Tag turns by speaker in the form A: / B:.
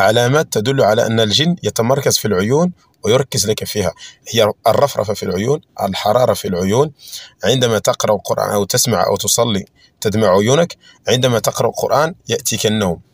A: علامات تدل على أن الجن يتمركز في العيون ويركز لك فيها هي الرفرفة في العيون الحرارة في العيون عندما تقرأ القرآن أو تسمع أو تصلي تدمع عيونك عندما تقرأ القرآن يأتيك النوم